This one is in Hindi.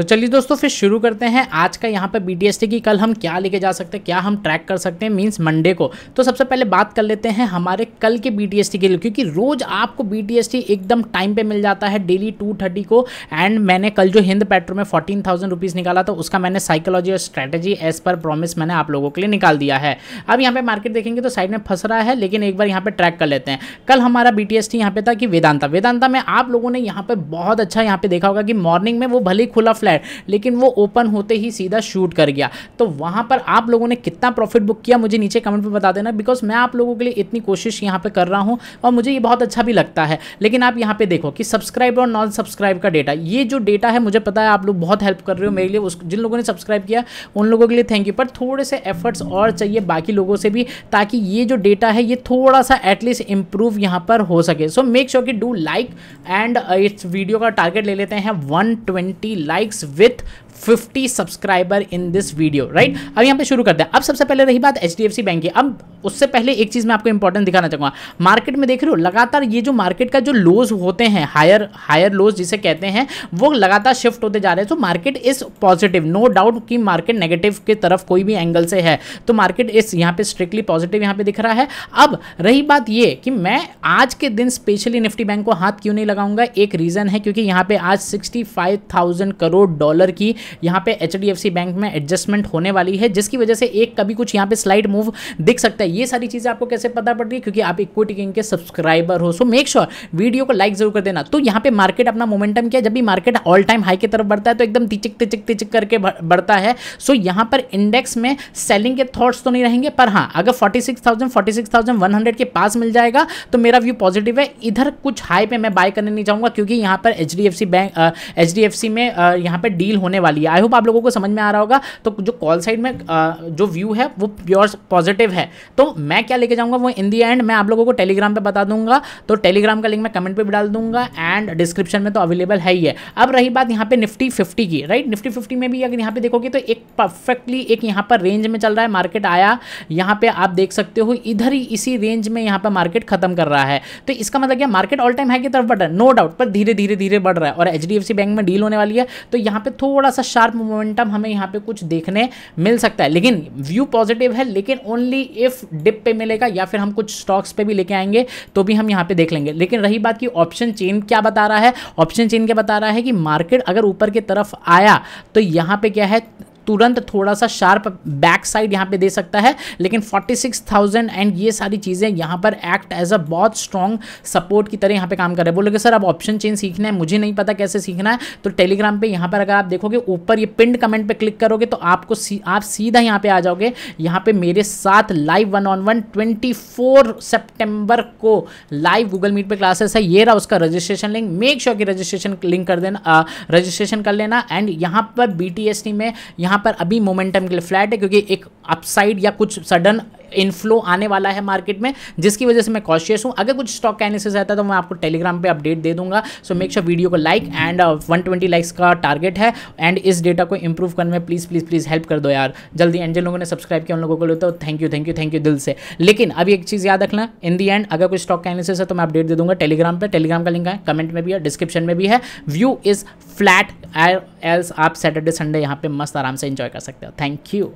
तो चलिए दोस्तों फिर शुरू करते हैं आज का यहाँ पर बी की कल हम क्या लेके जा सकते हैं क्या हम ट्रैक कर सकते हैं मीन्स मंडे को तो सबसे पहले बात कर लेते हैं हमारे कल के बी के लिए क्योंकि रोज़ आपको बी एकदम टाइम पर मिल जाता है डेली टू थर्टी को एंड मैंने कल जो हिंद पेट्रो में फोर्टीन थाउजेंड रुपीज़ निकाला था उसका मैंने साइकोलॉजी और स्ट्रैटेजी एज पर प्रॉमिस मैंने आप लोगों के लिए निकाल दिया है अब यहाँ पे मार्केट देखेंगे तो साइड में फंस रहा है लेकिन एक बार यहाँ पे ट्रैक कर लेते हैं कल हमारा बी टी एस टी यहाँ पे था कि वेदांता वेदांता में आप लोगों ने यहाँ पे बहुत अच्छा यहाँ पे देखा होगा कि मॉर्निंग में वो भले खुला फ्लैट है लेकिन वो ओपन होते ही सीधा शूट कर गया तो वहाँ पर आप लोगों ने कितना प्रॉफिट बुक किया मुझे नीचे कमेंट पर बता देना बिकॉज मैं आप लोगों के लिए इतनी कोशिश यहाँ पर कर रहा हूँ और मुझे ये बहुत अच्छा भी लगता है लेकिन आप यहाँ पर देखो कि सब्सक्राइब और नॉन सब्सक्राइब का डेटा ये जो डेटा है मुझे पता है आप लोग बहुत हेल्प कर रहे हो मेरे लिए उस जिन लोगों ने सब्सक्राइब किया उन लोगों के लिए थैंक यू पर थोड़े से एफर्ट्स और चाहिए बाकी लोगों से भी ताकि ये जो डेटा है ये थोड़ा सा एटलीस्ट इंप्रूव यहां पर हो सके सो मेक श्योर कि डू लाइक एंड इस वीडियो का टारगेट ले लेते हैं 120 like likes with 50 subscriber in this video right अब यहाँ पे शुरू करते हैं अब सबसे पहले रही बात एच बैंक की अब उससे पहले एक चीज़ मैं आपको इंपॉर्टेंट दिखाना चाहूँगा मार्केट में देख रहे हो लगातार ये जो मार्केट का जो लोज होते हैं हायर हायर लोज जिसे कहते हैं वो लगातार शिफ्ट होते जा रहे हैं तो market is positive no doubt कि मार्केट नेगेटिव की तरफ कोई भी एंगल से है तो मार्केट इस यहाँ पे स्ट्रिक्टली पॉजिटिव यहाँ पे दिख रहा है अब रही बात ये कि मैं आज के दिन स्पेशली निफ्टी बैंक को हाथ क्यों नहीं लगाऊंगा एक रीज़न है क्योंकि यहाँ पे आज सिक्सटी करोड़ करोड़ डॉलर की यहाँ पे एच बैंक में एडजस्टमेंट होने वाली है जिसकी वजह से एक कभी कुछ यहाँ पे स्लाइड मूव दिख सकता है ये सारी चीज़ें आपको कैसे पता पड़ती है क्योंकि आप इक्विटी किंग के सब्सक्राइबर हो सो मेक श्योर वीडियो को लाइक जरूर कर देना तो यहाँ पे मार्केट अपना मोमेंटम किया जब भी मार्केट ऑल टाइम हाई की तरफ बढ़ता है तो एकदम तिचिक तिचिक तिचिक करके बढ़ता है सो यहाँ पर इंडेक्स में सेलिंग के थॉट्स तो नहीं रहेंगे पर हाँ अगर फोर्टी 46,100 के पास मिल जाएगा तो मेरा व्यू पॉजिटिव है इधर कुछ हाई पे मैं बाय करने नहीं चाहूँगा क्योंकि यहाँ पर एच बैंक एच में यहाँ पे डील होने वाली है आई होप आप लोगों को समझ में आ रहा होगा तो जो कॉल साइड में आ, जो व्यू है वो प्योर पॉजिटिव है तो मैं क्या लेके जाऊँगा वो इन दी एंड मैं आप लोगों को टेलीग्राम पर बता दूंगा तो टेलीग्राम का लिंक मैं कमेंट पर भी डाल दूंगा एंड डिस्क्रिप्शन में तो अवेलेबल है ही है अब रही बात यहाँ पर निफ्टी फिफ्टी की राइट निफ्टी फिफ्टी में भी अगर यहाँ पर देखोगे तो एक परफेक्टली एक यहाँ पर रेंज में चल रहा है मार्केट आया यहाँ पर आप देख सकते हो इधर ही इसी रेंज में यहाँ पर मार्केट खत्म कर रहा है तो इसका मतलब क्या मार्केट ऑल टाइम है की तरफ बढ़ रहा है नो डाउट पर धीरे धीरे धीरे बढ़ रहा है और एच बैंक में डील होने वाली है तो यहाँ पे थोड़ा सा शार्प मोमेंटम हमें यहाँ पे कुछ देखने मिल सकता है लेकिन व्यू पॉजिटिव है लेकिन ओनली इफ डिप पे मिलेगा या फिर हम कुछ स्टॉक्स पे भी लेके आएंगे तो भी हम यहाँ पे देख लेंगे लेकिन रही बात की ऑप्शन चेन क्या बता रहा है ऑप्शन चेन क्या बता रहा है कि मार्केट अगर ऊपर की तरफ आया तो यहाँ पे क्या है तुरंत थोड़ा सा शार्प बैक साइड यहाँ पे दे सकता है लेकिन 46,000 एंड ये सारी चीज़ें यहाँ पर एक्ट एज अ बहुत स्ट्रॉन्ग सपोर्ट की तरह यहाँ पे काम कर रहे हैं बोलोगे सर अब ऑप्शन चेंज सीखना है मुझे नहीं पता कैसे सीखना है तो टेलीग्राम पे यहाँ पर अगर आप देखोगे ऊपर ये पिंड कमेंट पे क्लिक करोगे तो आपको सी, आप सीधा यहाँ पर आ जाओगे यहाँ पर मेरे साथ live one on one twenty four को लाइव गूगल मीट पर क्लासेस है ये रहा उसका रजिस्ट्रेशन लिंक मेक श्योर की रजिस्ट्रेशन लिंक कर देना रजिस्ट्रेशन कर लेना एंड यहाँ पर बी में यहाँ यहाँ पर अभी मोमेंटम के लिए फ्लैट है क्योंकि एक अपसाइड या कुछ सडन इनफ्लो आने वाला है मार्केट में जिसकी वजह से मैं कॉशियस हूँ अगर कुछ स्टॉक का आता है तो मैं आपको टेलीग्राम पर अपडेट दे दूंगा सो मेक श्योर वीडियो को like and one twenty likes का टारगेट है एंड इस डेटा को इंप्रूव करने में प्लीज़ प्लीज़ प्लीज़ हेल्प कर दो यार जल्दी एंड जिन लोगों ने सब्सक्राइब किया उन लोगों को लेते हो thank you thank you thank you दिल से लेकिन अभी एक चीज़ याद रखना इन दी एंड अगर कुछ स्टॉक का है तो मैं अपडेट दे दूंगा टेलीग्राम पर टेलीग्राम का लिंक है कमेंट में भी है डिस्क्रिप्शन में भी है व्यू इज़ फ्लैट एल्स आप सैटरडे संडे यहाँ पे मस्त आराम से इंजॉय कर सकते हो थैंक यू